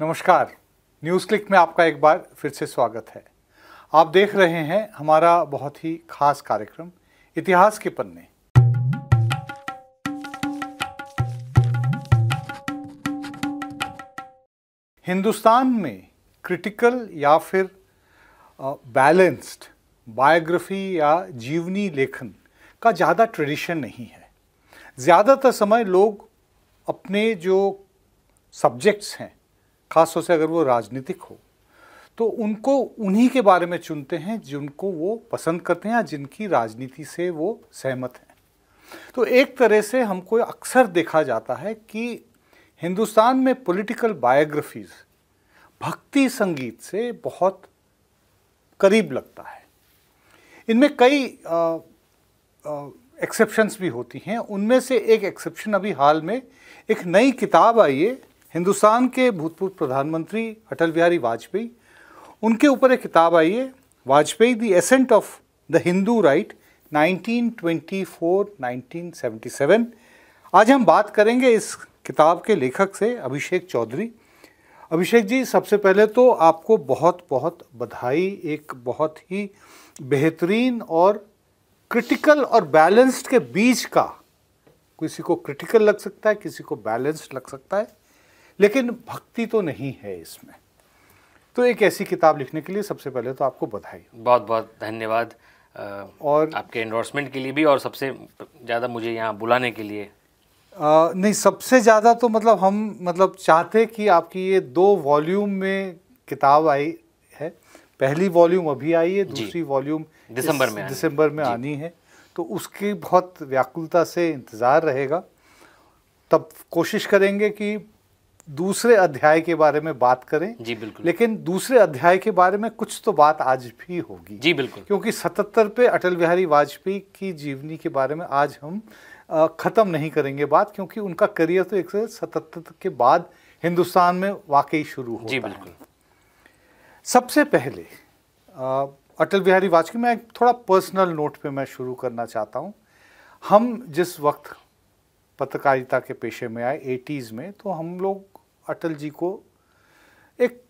नमस्कार news click में आपका एक बार फिर से स्वागत है आप देख रहे हैं हमारा बहुत ही खास कार्यक्रम इतिहास के पन्ने हिंदुस्तान में क्रिटिकल या फिर बैलेंस्ड बायोग्राफी या जीवनी लेखन का ज़्यादा ट्रेडिशन नहीं है ज़्यादातर समय लोग अपने जो सब्जेक्ट्स हैं खासतौर से अगर वो राजनीतिक हो तो उनको उन्हीं के बारे में चुनते हैं जिनको वो पसंद करते हैं या जिनकी राजनीति से वो सहमत हैं तो एक तरह से हमको अक्सर देखा जाता है कि हिंदुस्तान में पॉलिटिकल बायोग्राफीज भक्ति संगीत से बहुत करीब लगता है इनमें कई एक्सेप्शंस भी होती हैं उनमें से एक एक्सेप्शन अभी हाल में एक नई किताब आई है हिंदुस्तान के भूतपूर्व प्रधानमंत्री अटल बिहारी वाजपेयी उनके ऊपर एक किताब आई है Vajpayee the ascent of the Hindu right 1924-1977 आज हम बात करेंगे इस किताब के लेखक से अभिषेक चौधरी अभिषेक जी सबसे पहले तो आपको बहुत बहुत बधाई एक बहुत ही बेहतरीन और क्रिटिकल और बैलेंस्ड के बीच का किसी को क्रिटिकल लग सकता है किसी को बैलेंस्ड लग सकता है लेकिन भक्ति तो नहीं है इसमें तो एक ऐसी किताब लिखने के लिए सबसे पहले तो आपको बधाई बहुत बहुत धन्यवाद और आपके एंडोर्समेंट के लिए भी और सबसे ज़्यादा मुझे यहाँ बुलाने के लिए आ, नहीं सबसे ज़्यादा तो मतलब हम मतलब चाहते कि आपकी ये दो वॉल्यूम में किताब आई है पहली वॉल्यूम अभी आई है दूसरी वॉल्यूम दिसंबर में दिसंबर में आनी है तो उसकी बहुत व्याकुलता से इंतज़ार रहेगा तब कोशिश करेंगे कि दूसरे अध्याय के बारे में बात करें जी बिल्कुल लेकिन दूसरे अध्याय के बारे में कुछ तो बात आज भी होगी जी बिल्कुल क्योंकि सतहत्तर पे अटल बिहारी वाजपेयी की जीवनी के बारे में आज हम ख़त्म नहीं करेंगे बात क्योंकि उनका करियर तो एक सतहत्तर के बाद हिंदुस्तान में वाकई शुरू हो जी बिल्कुल सबसे पहले आ, अटल बिहारी वाजपेयी मैं थोड़ा पर्सनल नोट पे मैं शुरू करना चाहता हूँ हम जिस वक्त पत्रकारिता के पेशे में आए एटीज़ में तो हम लोग अटल जी को एक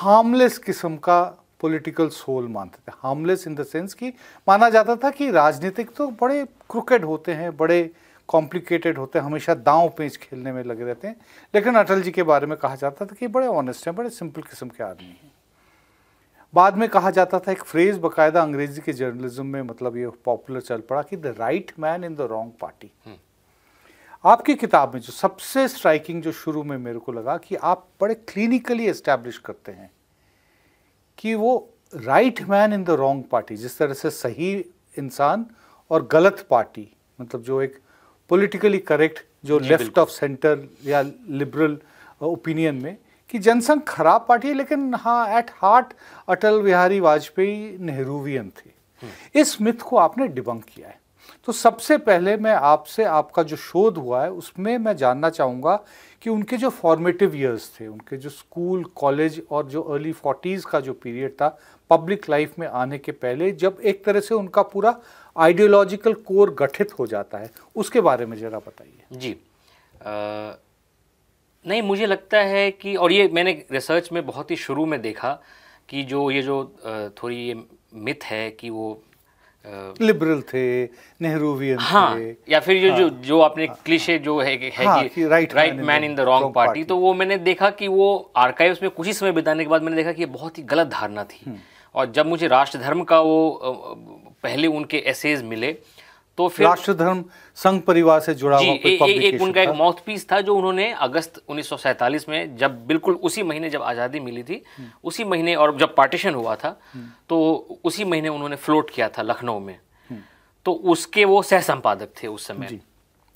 हार्मलेस किस्म का पॉलिटिकल सोल मानते थे हार्मलेस इन द सेंस कि माना जाता था कि राजनीतिक तो बड़े क्रिकेट होते हैं बड़े कॉम्प्लिकेटेड होते हैं हमेशा दांव पेंच खेलने में लगे रहते हैं लेकिन अटल जी के बारे में कहा जाता था कि बड़े ऑनेस्ट हैं बड़े सिंपल किस्म के आदमी हैं बाद में कहा जाता था एक फ्रेज बकायदा अंग्रेजी के जर्नलिज्म में मतलब ये पॉपुलर चल पड़ा कि the right man in the wrong party आपकी किताब में जो सबसे स्ट्राइकिंग जो शुरू में मेरे को लगा कि आप बड़े क्लिनिकली एस्टैब्लिश करते हैं कि वो right man in the wrong party जिस तरह से सही इंसान और गलत पार्टी मतलब जो एक पॉलिटिकली करेक्ट जो लेफ्ट ऑफ सेंटर या लिबरल ओपिनियन uh, में कि जनसंघ खराब पार्टी है लेकिन हाँ एट हार्ट अटल बिहारी वाजपेयी नेहरूवियन थे हम्म। इस मिथ को आपने डिबंक किया है तो सबसे पहले मैं आपसे आपका जो शोध हुआ है उसमें मैं जानना चाहूँगा कि उनके जो फॉर्मेटिव ईयर्स थे उनके जो स्कूल कॉलेज और जो अर्ली फोर्टीज़ का जो पीरियड था पब्लिक लाइफ में आने के पहले जब एक तरह से उनका पूरा आइडियोलॉजिकल कोर गठित हो जाता है उसके बारे में ज़रा बताइए जी आ, नहीं मुझे लगता है कि और ये मैंने रिसर्च में बहुत ही शुरू में देखा कि जो ये जो थोड़ी ये मिथ है कि वो लिबरल थे नेहरूवियन हाँ थे, या फिर ये हाँ, जो जो आपने हाँ, क्लिशे जो है, है हाँ, कि right right man in the wrong party तो वो मैंने देखा कि वो आर्काइव्स में कुछ ही समय बिताने के बाद मैंने देखा कि ये बहुत ही गलत धारणा थी हम्म। और जब मुझे राष्ट्र धर्म का वो पहले उनके एसेज मिले तो फिर राष्ट्र धर्म संघ परिवार से जुड़ा हुआ कोई ए, ए, एक उनका एक माउथ पीस था जो उन्होंने अगस्त 1947 में जब बिल्कुल उसी महीने जब आज़ादी मिली थी हम्म। उसी महीने और जब पार्टीशन हुआ था हम्म। तो उसी महीने उन्होंने फ्लोट किया था लखनऊ में हम्म। तो उसके वो सह संपादक थे उस समय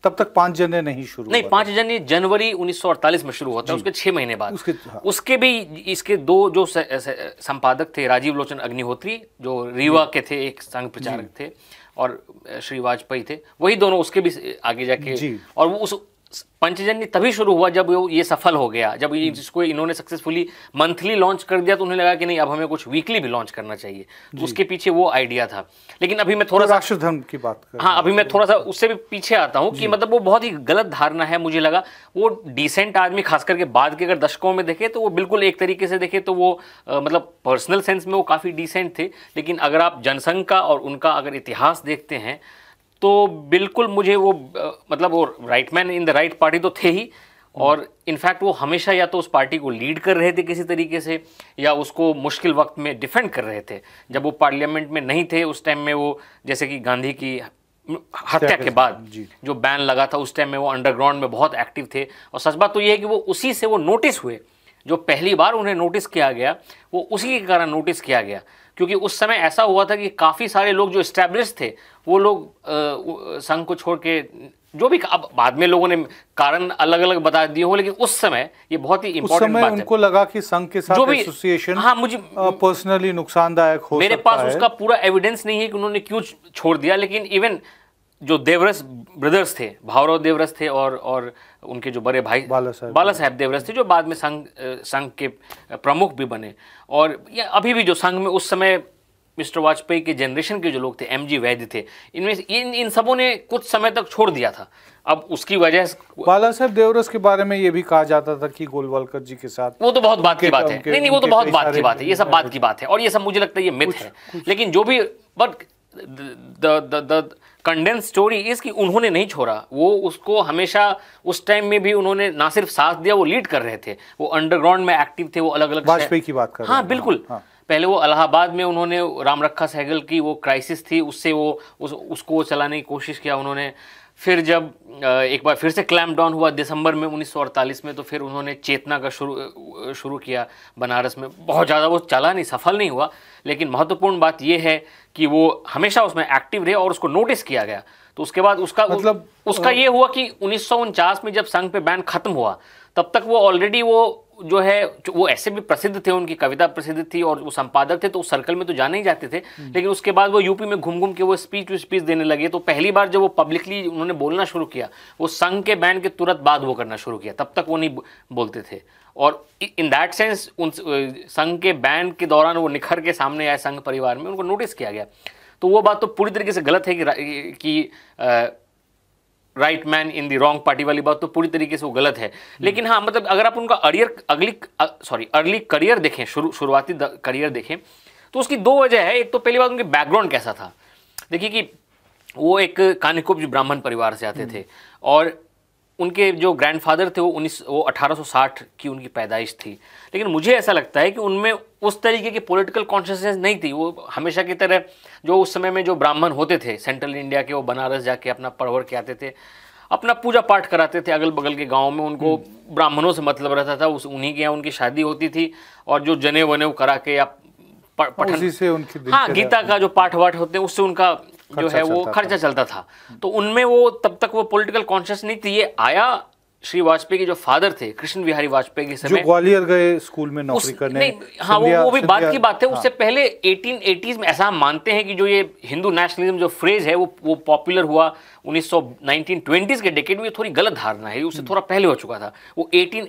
तब तक पांच जने नहीं शुरू नहीं पांच जने जनवरी उन्नीस में शुरू होता है उसके छह महीने बाद उसके, हाँ। उसके भी इसके दो जो संपादक थे राजीव लोचन अग्निहोत्री जो रीवा के थे एक संघ प्रचारक थे और श्री वाजपेयी थे वही दोनों उसके भी आगे जाके और वो उस पंचजन्य तभी शुरू हुआ जब ये सफल हो गया जब ये हम्म। जिसको इन्होंने सक्सेसफुली मंथली लॉन्च कर दिया तो उन्हें लगा कि नहीं अब हमें कुछ वीकली भी लॉन्च करना चाहिए तो उसके पीछे वो आइडिया था लेकिन अभी मैं थोड़ा तो सा धर्म की बात कर हाँ अभी मैं थोड़ा सा उससे भी पीछे आता हूँ कि मतलब वो बहुत ही गलत धारणा है मुझे लगा वो डिसेंट आदमी खास करके बाद के अगर दशकों में देखे तो वो बिल्कुल एक तरीके से देखे तो वो मतलब पर्सनल सेंस में वो काफ़ी डिसेंट थे लेकिन अगर आप जनसंघ का और उनका अगर इतिहास देखते हैं तो बिल्कुल मुझे वो मतलब वो right man in the right party तो थे ही और इनफैक्ट वो हमेशा या तो उस पार्टी को लीड कर रहे थे किसी तरीके से या उसको मुश्किल वक्त में डिफेंड कर रहे थे जब वो पार्लियामेंट में नहीं थे उस टाइम में वो जैसे कि गांधी की हत्या के बाद जो बैन लगा था उस टाइम में वो अंडरग्राउंड में बहुत एक्टिव थे और सच बात तो ये है कि वो उसी से वो नोटिस हुए जो पहली बार उन्हें नोटिस किया गया वो उसी के कारण नोटिस किया गया क्योंकि उस समय ऐसा हुआ था कि काफ़ी सारे लोग जो इस्टेब्लिश थे वो लोग संघ को छोड़ के जो भी अब बाद में लोगों ने कारण अलग अलग बता दिए हो लेकिन उस समय ये बहुत ही इम्पोर्टेंट बात उनको लगा कि संघ के साथ एसोसिएशन हाँ मुझे पर्सनली नुकसानदायक हो मेरे पास उसका पूरा एविडेंस नहीं है कि उन्होंने क्यों छोड़ दिया लेकिन इवन जो देवरस ब्रदर्स थे भावराव देवरस थे और और उनके जो बड़े भाई बाला साहेब देवरस थे जो बाद में संघ संघ के प्रमुख भी बने और ये अभी भी जो संघ में उस समय मिस्टर वाजपेयी के जनरेशन के जो लोग थे एम जी वैद्य थे इनमें इन इन सबों ने कुछ समय तक छोड़ दिया था अब उसकी वजह बाला साहेब देवरस के बारे में ये भी कहा जाता था कि गोलवालकर जी के साथ वो तो बहुत बात की बात है नहीं नहीं वो तो बहुत बात की बात है ये सब बात की बात है और ये सब मुझे लगता है ये मिथ है लेकिन जो भी बट कंडेंस स्टोरी इसकी कि उन्होंने नहीं छोड़ा वो उसको हमेशा उस टाइम में भी उन्होंने ना सिर्फ साथ दिया वो लीड कर रहे थे वो अंडरग्राउंड में एक्टिव थे वो अलग अलग वाजपेयी की बात कर हाँ बिल्कुल हाँ। पहले वो इलाहाबाद में उन्होंने रामरखा सहगल की वो क्राइसिस थी उससे वो उस, उसको चलाने की कोशिश किया उन्होंने फिर जब एक बार फिर से क्लैम्प डाउन हुआ दिसंबर में 1948 में तो फिर उन्होंने चेतना का शुरू शुरू किया बनारस में बहुत ज़्यादा वो चला नहीं सफल नहीं हुआ लेकिन महत्वपूर्ण बात यह है कि वो हमेशा उसमें एक्टिव रहे और उसको नोटिस किया गया तो उसके बाद उसका मतलब उसका ये हुआ कि उन्नीस में जब संघ पे बैन खत्म हुआ तब तक वो ऑलरेडी वो जो है वो ऐसे भी प्रसिद्ध थे उनकी कविता प्रसिद्ध थी और वो संपादक थे तो उस सर्कल में तो जाने ही जाते थे हम्म। लेकिन उसके बाद वो यूपी में घूम घूम के वो स्पीच स्पीच देने लगे तो पहली बार जब वो पब्लिकली उन्होंने बोलना शुरू किया वो संघ के बैंड के तुरंत बाद वो करना शुरू किया तब तक वो नहीं बोलते थे और इन दैट सेंस उन संघ के बैन के दौरान वो निखर के सामने आए संघ परिवार में उनको नोटिस किया गया तो वो बात तो पूरी तरीके से गलत है कि, कि right man in the wrong party वाली बात तो पूरी तरीके से वो गलत है लेकिन हाँ मतलब अगर आप उनका अरियर अगली सॉरी अर्ली करियर देखें शुरू शुरुआती करियर देखें तो उसकी दो वजह है एक तो पहली बात उनके बैकग्राउंड कैसा था देखिए कि वो एक कानिकुब्ज ब्राह्मण परिवार से आते थे हम्म। और उनके जो ग्रैंडफादर थे वो उन्नीस वो 1860 की उनकी पैदाइश थी लेकिन मुझे ऐसा लगता है कि उनमें उस तरीके की पॉलिटिकल कॉन्शियसनेस नहीं थी वो हमेशा की तरह जो उस समय में जो ब्राह्मण होते थे सेंट्रल इंडिया के वो बनारस जाके अपना पढ़वर के आते थे अपना पूजा पाठ कराते थे अगल बगल के गाँव में उनको हम्म। ब्राह्मणों से मतलब रहता था उस उन्हीं के यहाँ उनकी शादी होती थी और जो जने वने वो करा के या पठन से उनकी हाँ गीता का जो पाठ वाठ होते हैं उससे उनका जो है वो खर्चा चलता था तो उनमें वो तब तक वो पॉलिटिकल कॉन्शियस नहीं थी ये आया श्री वाजपेयी के जो फादर थे कृष्ण बिहारी वाजपेयी के समय ग्वालियर गए स्कूल में नौकरी करने नहीं हाँ वो वो भी बात की बात है हाँ। उससे पहले 1880s में ऐसा हम मानते हैं कि जो ये हिंदू नेशनलिज्म जो फ्रेज है वो वो पॉपुलर हुआ उन्नीस सौ के डेकेड में ये थोड़ी गलत धारणा है उससे थोड़ा पहले हो चुका था वो एटीन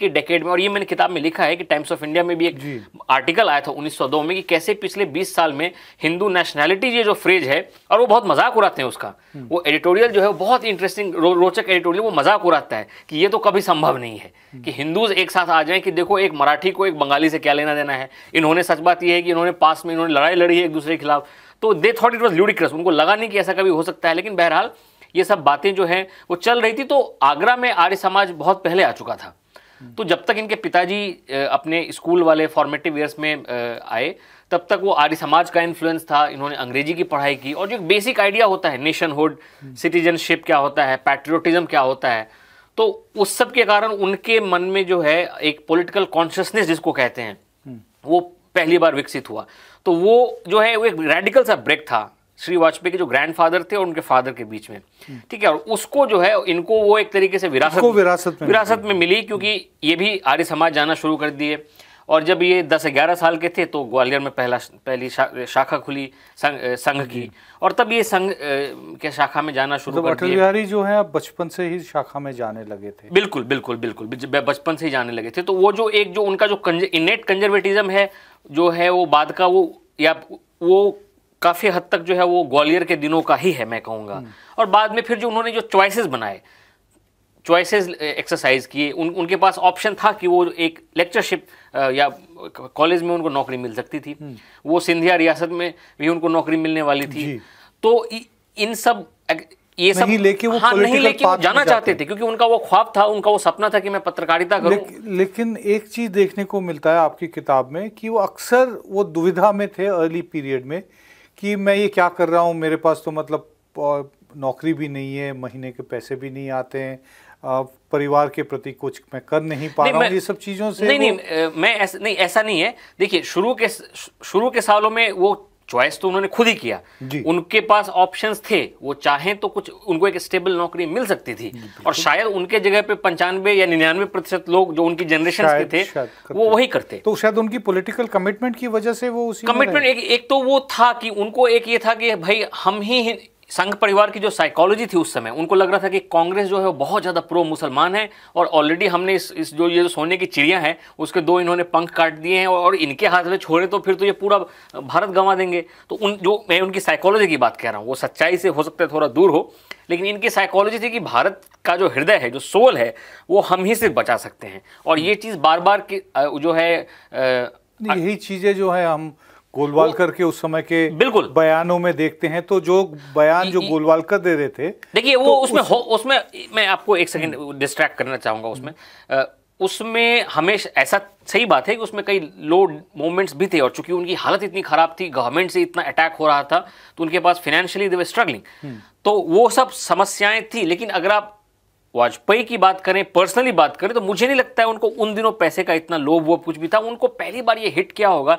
के डेकेड में और ये मैंने किताब में लिखा है कि टाइम्स ऑफ इंडिया में भी एक आर्टिकल आया था 1902 में कि कैसे पिछले 20 साल में हिंदू नेशनैलिटी ये जो फ्रेज है और वो बहुत मजाक उड़ाते हैं उसका हम्म। वो एडिटोरियल जो है वो बहुत इंटरेस्टिंग रो, रोचक एडिटोरियल वो मजाक उड़ाता है कि ये तो कभी संभव नहीं है हम्म। कि हिंदूज एक साथ आ जाए कि देखो एक मराठी को एक बंगाली से क्या लेना देना है इन्होंने सच बात यह है कि इन्होंने पास में इन्होंने लड़ाई लड़ी है एक दूसरे के खिलाफ तो they thought it was ludicrous उनको लगा नहीं कि ऐसा कभी हो सकता है लेकिन बहरहाल ये सब बातें जो हैं वो चल रही थी तो आगरा में आर्य समाज बहुत पहले आ चुका था तो जब तक इनके पिताजी अपने स्कूल वाले फॉर्मेटिव ईयर्स में आए तब तक वो आर्य समाज का इन्फ्लुएंस था इन्होंने अंग्रेजी की पढ़ाई की और जो बेसिक आइडिया होता है नेशनहुड सिटीजनशिप क्या होता है पैट्रियोटिज्म क्या होता है तो उस सब के कारण उनके मन में जो है एक पॉलिटिकल कॉन्शियसनेस जिसको कहते हैं वो पहली बार विकसित हुआ तो वो जो है वो एक रेडिकल सा ब्रेक था श्री वाजपेयी के जो ग्रैंडफादर थे और उनके फादर के बीच में ठीक है और उसको जो है इनको वो एक तरीके से विरासत विरासत में विरासत में मिली क्योंकि ये भी आर्य समाज जाना शुरू कर दिए और जब ये दस ग्यारह साल के थे तो ग्वालियर में पहला पहली शा, शाखा खुली संघ संघ की और तब ये संघ के शाखा में जाना शुरू मतलब कर अटल बिहारी जो है बचपन से ही शाखा में जाने लगे थे बिल्कुल बिल्कुल बिल्कुल बचपन से ही जाने लगे थे तो वो जो एक जो उनका जो कंज, इनेट कंजर्वेटिज्म है जो है वो बाद का वो या वो काफ़ी हद तक जो है वो ग्वालियर के दिनों का ही है मैं कहूँगा हम्म। और बाद में फिर जो उन्होंने जो चॉइसेस बनाए चॉइसेस एक्सरसाइज किए उन उनके पास ऑप्शन था कि वो एक लेक्चरशिप uh, या कॉलेज में उनको नौकरी मिल सकती थी हम्म। वो सिंधिया रियासत में भी उनको नौकरी मिलने वाली थी तो इन सब ये सब नहीं लेके वो हाँ, नहीं लेके जाना जाना चाहते थे क्योंकि उनका वो ख्वाब था उनका वो सपना था कि मैं पत्रकारिता करूं ले, लेकिन एक चीज देखने को मिलता है आपकी किताब में कि वो अक्सर वो दुविधा में थे अर्ली पीरियड में कि मैं ये क्या कर रहा हूँ मेरे पास तो मतलब नौकरी भी नहीं है महीने के पैसे भी नहीं आते हैं परिवार के प्रति कुछ मैं कर नहीं पा रहा हूँ ये सब चीज़ों से नहीं नहीं मैं ऐसा नहीं ऐसा नहीं है देखिए शुरू के शुरू के सालों में वो चॉइस तो उन्होंने खुद ही किया उनके पास ऑप्शंस थे वो चाहें तो कुछ उनको एक स्टेबल नौकरी मिल सकती थी और शायद उनके जगह पे पंचानवे या निन्यानवे प्रतिशत लोग जो उनकी जनरेशन के थे वो वही करते तो शायद उनकी पॉलिटिकल कमिटमेंट की वजह से वो उसी कमिटमेंट एक, एक तो वो था कि उनको एक ये था कि भाई हम ही संघ परिवार की जो साइकोलॉजी थी उस समय उनको लग रहा था कि कांग्रेस जो है वो बहुत ज़्यादा प्रो मुसलमान है और ऑलरेडी हमने इस, इस जो ये जो सोने की चिड़िया है उसके दो इन्होंने पंख काट दिए हैं और इनके हाथ में छोड़े तो फिर तो ये पूरा भारत गंवा देंगे तो उन जो मैं उनकी साइकोलॉजी की बात कह रहा हूँ वो सच्चाई से हो सकता है थोड़ा दूर हो लेकिन इनकी साइकोलॉजी थी कि भारत का जो हृदय है जो सोल है वो हम ही सिर्फ बचा सकते हैं और ये चीज़ बार बार की जो है यही चीज़ें जो है हम गोलवालकर के उस समय के बिल्कुल बयानों में देखते हैं तो जो बयान जो गोलवालकर दे रहे थे देखिए वो तो उसमें उस... उसमें मैं आपको एक सेकंड डिस्ट्रैक्ट हम्म। करना चाहूंगा उसमें हम्म। उसमें हमेशा ऐसा सही बात है कि उसमें कई लो मोमेंट्स भी थे और चूंकि उनकी हालत इतनी खराब थी गवर्नमेंट से इतना अटैक हो रहा था तो उनके पास फाइनेंशियली दे स्ट्रगलिंग तो वो सब समस्याएं थी लेकिन अगर आप वाजपेयी की बात करें पर्सनली बात करें तो मुझे नहीं लगता है उनको उन दिनों पैसे का इतना लोभ वो कुछ भी था उनको पहली बार ये हिट क्या होगा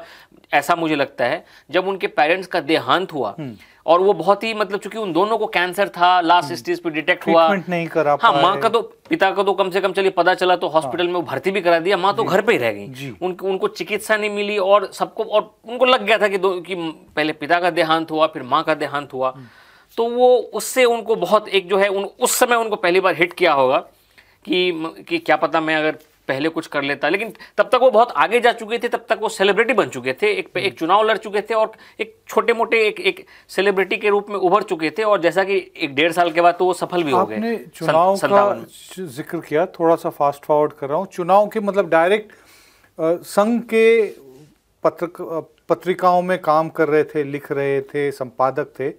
ऐसा मुझे लगता है जब उनके पेरेंट्स का देहांत हुआ हम्म। और वो बहुत ही मतलब चूंकि उन दोनों को कैंसर था लास्ट हम्म। स्टेज पे डिटेक्ट हुआ नहीं करा हाँ माँ का तो पिता का तो कम से कम चलिए पता चला तो हॉस्पिटल हाँ। में भर्ती भी करा दिया माँ तो घर पे ही रह गई उनको उनको चिकित्सा नहीं मिली और सबको और उनको लग गया था कि दो कि पहले पिता का देहांत हुआ फिर माँ का देहांत हुआ हम्म। तो वो उससे उनको बहुत एक जो है उन उस समय उनको पहली बार हिट किया होगा कि कि क्या पता मैं अगर पहले कुछ कर लेता लेकिन तब तक वो बहुत आगे जा चुके थे तब तक वो सेलिब्रिटी बन चुके थे एक एक चुनाव लड़ चुके थे और एक छोटे मोटे एक एक सेलिब्रिटी के रूप में उभर चुके थे और जैसा कि एक डेढ़ साल के बाद तो वो सफल भी हो गए चुनाव सं, का जिक्र किया थोड़ा सा फास्ट फॉरवर्ड कर रहा हूँ चुनाव के मतलब डायरेक्ट संघ के पत्र पत्रिकाओं में काम कर रहे थे लिख रहे थे संपादक थे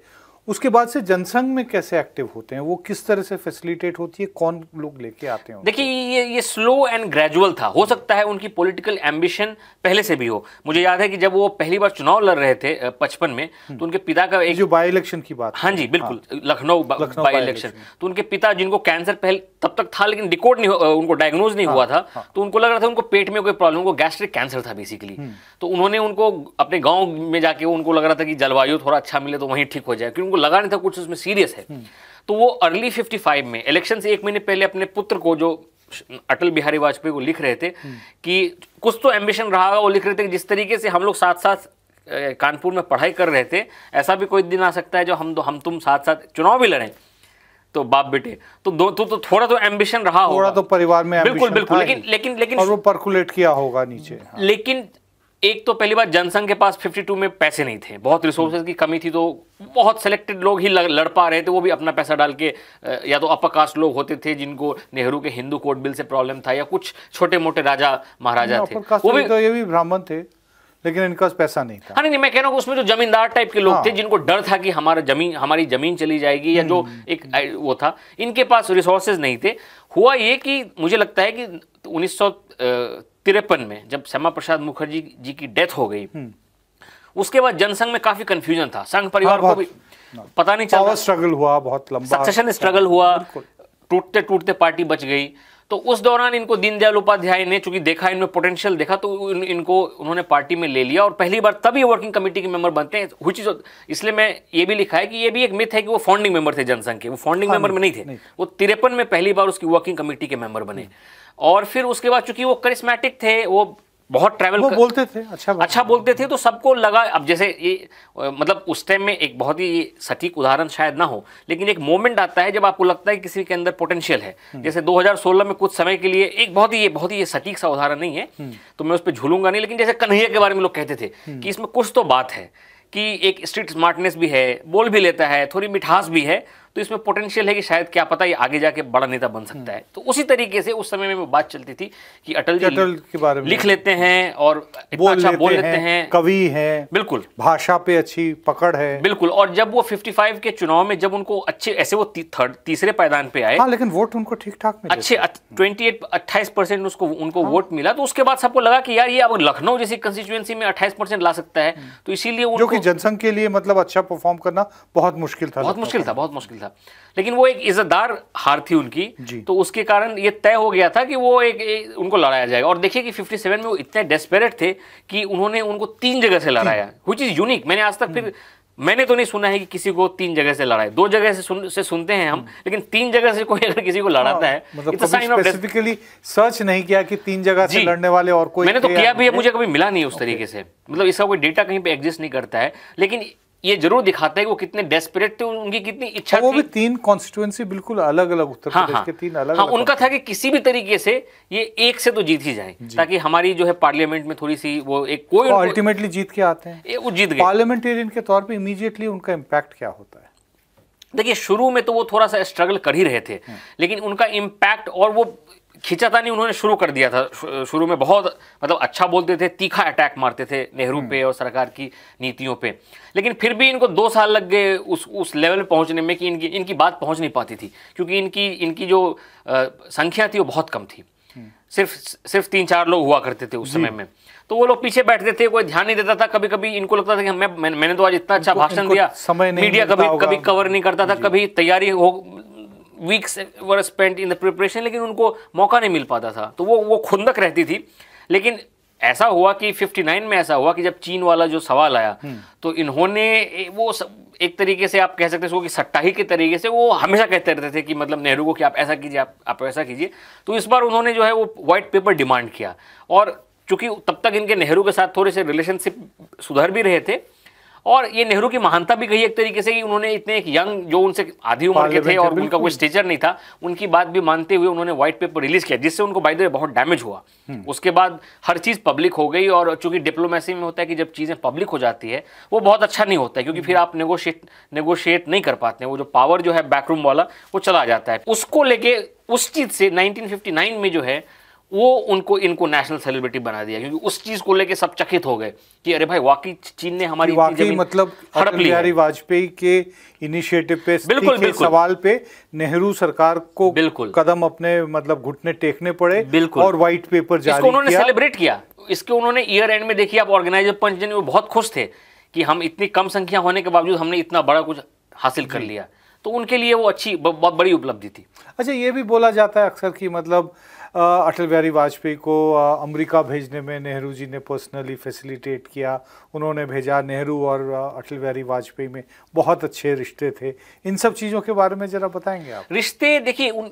उसके बाद से जनसंघ में कैसे एक्टिव होते हैं वो किस तरह से फैसिलिटेट होती है कौन लोग लेके आते हैं देखिए ये ये स्लो एंड ग्रेजुअल था हो सकता है उनकी पॉलिटिकल एम्बिशन पहले से भी हो मुझे याद है कि जब वो पहली बार चुनाव लड़ रहे थे पचपन में हम्म। तो उनके पिता का एक जो बाई इलेक्शन की बात हाँ जी बिल्कुल हाँ। लखनऊ बाई इलेक्शन तो उनके पिता जिनको कैंसर पहले तब तक था लेकिन रिकॉर्ड नहीं उनको डायग्नोज नहीं हाँ, हुआ था हाँ। तो उनको लग रहा था उनको पेट में कोई प्रॉब्लम गैस्ट्रिक कैंसर था बेसिकली हम्म। तो उन्होंने उनको अपने गाँव में जाके उनको लग रहा था कि जलवायु थोड़ा अच्छा मिले तो वहीं ठीक हो जाए क्योंकि लगा नहीं था कुछ उसमें सीरियस है हम्म। तो वो अर्ली 55 में इलेक्शन से एक महीने पहले अपने पुत्र को जो अटल बिहारी वाजपेयी को लिख रहे थे हम्म। कि कुछ तो एम्बिशन रहा होगा वो लिख रहे थे कि जिस तरीके से हम लोग साथ साथ कानपुर में पढ़ाई कर रहे थे ऐसा भी कोई दिन आ सकता है जो हम दो हम तुम साथ साथ चुनाव भी लड़ें तो बाप बेटे तो दो तो, तो थोड़ा तो एम्बिशन रहा होगा थोड़ा तो परिवार में बिल्कुल बिल्कुल लेकिन लेकिन लेकिन और वो परकुलेट किया होगा नीचे हाँ। लेकिन एक तो पहली बार जनसंघ के पास 52 में पैसे नहीं थे बहुत रिसोर्सेज की कमी थी तो बहुत सेलेक्टेड लोग ही लड़ पा रहे थे वो भी अपना पैसा डाल के या तो अपर कास्ट लोग होते थे जिनको नेहरू के हिंदू कोर्ट बिल से प्रॉब्लम था या कुछ छोटे मोटे राजा महाराजा थे वो भी तो ये भी ब्राह्मण थे लेकिन इनके पास पैसा नहीं था हाँ नहीं मैं कह रहा हूँ उसमें जो जमींदार टाइप के लोग हाँ। थे जिनको डर था कि हमारा जमीन हमारी जमीन चली जाएगी या जो हम्म। एक वो था इनके पास रिसोर्सेज नहीं थे हुआ ये कि मुझे लगता है कि उन्नीस तिरपन में जब श्यामा प्रसाद मुखर्जी जी की डेथ हो गई हम्म। उसके बाद जनसंघ में काफी कंफ्यूजन था संघ परिवार हाँ को भी पता नहीं चला स्ट्रगल हुआ बहुत लंबा सक्सेशन स्ट्रगल हाँ, हुआ टूटते टूटते पार्टी बच गई तो उस दौरान इनको दीनदयाल उपाध्याय ने चूंकि देखा इनमें पोटेंशियल देखा तो इन, इनको उन्होंने पार्टी में ले लिया और पहली बार तभी वर्किंग कमेटी के मेंबर बनते हैं हुई चीज इसलिए मैं ये भी लिखा है कि ये भी एक मिथ है कि वो फाउंडिंग मेंबर थे जनसंघ के वो फाउंडिंग मेंबर में नहीं थे नहीं। वो तिरपन में पहली बार उसकी वर्किंग कमेटी के मेंबर बने हम्म। और फिर उसके बाद चूंकि वो करिस्मेटिक थे वो बहुत ट्रैवल कर... बोलते थे अच्छा बोलते अच्छा बोलते थे तो सबको लगा अब जैसे ये मतलब उस टाइम में एक बहुत ही सटीक उदाहरण शायद ना हो लेकिन एक मोमेंट आता है जब आपको लगता है किसी के अंदर पोटेंशियल है हम्म। जैसे 2016 में कुछ समय के लिए एक बहुत ही ये बहुत ही ये सटीक सा उदाहरण नहीं है हम्म। तो मैं उस पर झूलूंगा नहीं लेकिन जैसे कन्हैया के बारे में लोग कहते थे हम्म। कि इसमें कुछ तो बात है कि एक स्ट्रीट स्मार्टनेस भी है बोल भी लेता है थोड़ी मिठास भी है तो इसमें पोटेंशियल है कि शायद क्या पता ये आगे जाके बड़ा नेता बन सकता है तो उसी तरीके से उस समय में बात चलती थी कि अटल जी अटल के बारे में लिख लेते हैं और बोल अच्छा लेते बोल लेते हैं, हैं कवि हैं बिल्कुल भाषा पे अच्छी पकड़ है बिल्कुल और जब वो 55 के चुनाव में जब उनको अच्छे ऐसे वो थर्ड तीसरे पायदान पे आए हाँ, लेकिन वोट उनको ठीक ठाक अच्छे ट्वेंटी एट अट्ठाइस परसेंट उसको उनको वोट हाँ। मिला तो उसके बाद सबको लगा कि यार ये अब लखनऊ जैसी कंस्टिट्युएंसी में अट्ठाईस परसेंट ला सकता है तो इसीलिए जो कि जनसंघ के लिए मतलब अच्छा परफॉर्म करना बहुत मुश्किल था बहुत मुश्किल था बहुत मुश्किल मुश्किल था लेकिन वो एक इज्जतदार हार थी उनकी तो उसके कारण ये तय हो गया था कि वो एक, एक उनको लड़ाया जाएगा और देखिए कि 57 में वो इतने डेस्पेरेट थे कि उन्होंने उनको तीन जगह से लड़ाया विच इज़ यूनिक मैंने आज तक फिर हम्म। मैंने तो नहीं सुना है कि किसी को तीन जगह से लड़ाए दो जगह से सुन से सुनते हैं हम हम्म। लेकिन तीन जगह से कोई अगर किसी को लड़ाता हाँ, है मतलब स्पेसिफिकली सर्च नहीं किया कि तीन जगह से लड़ने वाले और कोई मैंने तो किया भी है मुझे कभी मिला नहीं उस तरीके से मतलब इसका कोई डेटा कहीं पे एग्जिस्ट नहीं करता है लेकिन ये जरूर दिखाते हैं कि वो कितने डेस्परेट थे उनकी कितनी इच्छा वो भी तीन कॉन्स्टिट्यूएंसी बिल्कुल अलग अलग उत्तर हाँ, प्रदेश हाँ। के तीन अलग हाँ, अलग उनका था कि किसी भी तरीके से ये एक से तो जीत ही जाए ताकि हमारी जो है पार्लियामेंट में थोड़ी सी वो एक कोई अल्टीमेटली जीत के आते हैं वो जीत गए पार्लियामेंटेरियन के तौर पर इमीजिएटली उनका इम्पैक्ट क्या होता है देखिए शुरू में तो वो थोड़ा सा स्ट्रगल कर ही रहे थे हाँ। लेकिन उनका इम्पैक्ट और वो खिंचाता नहीं उन्होंने शुरू कर दिया था शुरू में बहुत मतलब अच्छा बोलते थे तीखा अटैक मारते थे नेहरू हम्म। पे और सरकार की नीतियों पे लेकिन फिर भी इनको दो साल लग गए उस उस लेवल में पहुंचने में कि इनकी इनकी बात पहुंच नहीं पाती थी क्योंकि इनकी इनकी जो संख्या थी वो बहुत कम थी हम्म। सिर्फ सिर्फ तीन चार लोग हुआ करते थे उस समय में तो वो लोग पीछे बैठते थे कोई ध्यान नहीं देता था कभी कभी इनको लगता था कि मैं मैंने तो आज इतना अच्छा भाषण दिया मीडिया कभी कभी कवर नहीं करता था कभी तैयारी हो weeks were spent in the preparation लेकिन उनको मौका नहीं मिल पाता था तो वो वो खुंदक रहती थी लेकिन ऐसा हुआ कि 59 में ऐसा हुआ कि जब चीन वाला जो सवाल आया हम्म। तो इन्होंने वो एक तरीके से आप कह सकते हैं कि सट्टाही के तरीके से वो हमेशा कहते रहते थे कि मतलब नेहरू को कि आप ऐसा कीजिए आप आप ऐसा कीजिए तो इस बार उन्होंने जो है वो वाइट पेपर डिमांड किया और चूंकि तब तक इनके नेहरू के साथ थोड़े से रिलेशनशिप सुधर भी रहे थे और ये नेहरू की महानता भी कही एक तरीके से कि उन्होंने इतने एक यंग जो उनसे आधी उम्र के थे और उनका कोई स्टेचर नहीं था उनकी बात भी मानते हुए उन्होंने व्हाइट पेपर रिलीज किया जिससे उनको बाई दे बहुत डैमेज हुआ हम्म। उसके बाद हर चीज़ पब्लिक हो गई और चूंकि डिप्लोमेसी में होता है कि जब चीज़ें पब्लिक हो जाती है वो बहुत अच्छा नहीं होता है क्योंकि फिर आप नेगोशिएट नेगोशिएट नहीं कर पाते हैं वो जो पावर जो है बैकरूम वाला वो चला जाता है उसको लेके उस चीज़ से नाइनटीन में जो है वो उनको इनको नेशनल सेलिब्रिटी बना दिया क्योंकि उस चीज को लेके सब चकित हो गए कि अरे भाई वाकई चीन ने हमारी वाकई मतलब हड़प ली वाजपेयी के इनिशिएटिव पे बिल्कुल, बिल्कुल सवाल पे नेहरू सरकार को बिल्कुल कदम अपने मतलब घुटने टेकने पड़े बिल्कुल और व्हाइट पेपर जारी उन्होंने सेलिब्रेट किया इसके उन्होंने ईयर एंड में देखिए आप ऑर्गेनाइजर पंच जन बहुत खुश थे कि हम इतनी कम संख्या होने के बावजूद हमने इतना बड़ा कुछ हासिल कर लिया तो उनके लिए वो अच्छी बहुत बड़ी उपलब्धि थी अच्छा ये भी बोला जाता है अक्सर कि मतलब अटल बिहारी वाजपेयी को अमेरिका भेजने में नेहरू जी ने पर्सनली फैसिलिटेट किया उन्होंने भेजा नेहरू और अटल बिहारी वाजपेयी में बहुत अच्छे रिश्ते थे इन सब चीज़ों के बारे में ज़रा बताएंगे आप रिश्ते देखिए उन,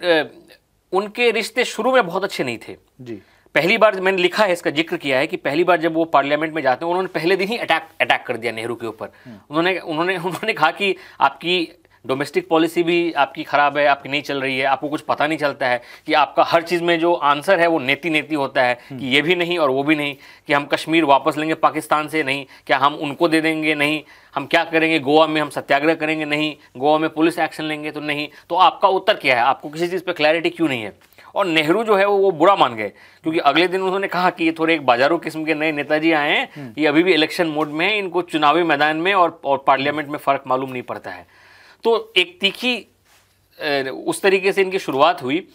उनके रिश्ते शुरू में बहुत अच्छे नहीं थे जी पहली बार मैंने लिखा है इसका जिक्र किया है कि पहली बार जब वो पार्लियामेंट में जाते हैं उन्होंने पहले दिन ही अटैक अटैक कर दिया नेहरू के ऊपर हम्म। उन्होंने उन्होंने उन्होंने कहा कि आपकी डोमेस्टिक पॉलिसी भी आपकी ख़राब है आपकी नहीं चल रही है आपको कुछ पता नहीं चलता है कि आपका हर चीज़ में जो आंसर है वो नेति नेति होता है हम्म। कि ये भी नहीं और वो भी नहीं कि हम कश्मीर वापस लेंगे पाकिस्तान से नहीं क्या हम उनको दे देंगे नहीं हम क्या करेंगे गोवा में हम सत्याग्रह करेंगे नहीं गोवा में पुलिस एक्शन लेंगे तो नहीं तो आपका उत्तर क्या है आपको किसी चीज़ पर क्लैरिटी क्यों नहीं है और नेहरू जो है वो वो बुरा मान गए क्योंकि अगले दिन उन्होंने कहा कि ये थोड़े एक बाजारू किस्म के नए नेताजी आए हैं ये हम्म। अभी भी इलेक्शन मोड में हैं इनको चुनावी मैदान में और, और पार्लियामेंट में फ़र्क मालूम नहीं पड़ता है तो एक तीखी उस तरीके से इनकी शुरुआत हुई